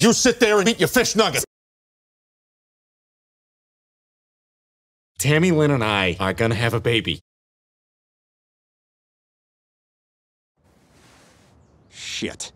You sit there and eat your fish nuggets. Tammy Lynn and I are gonna have a baby. Shit.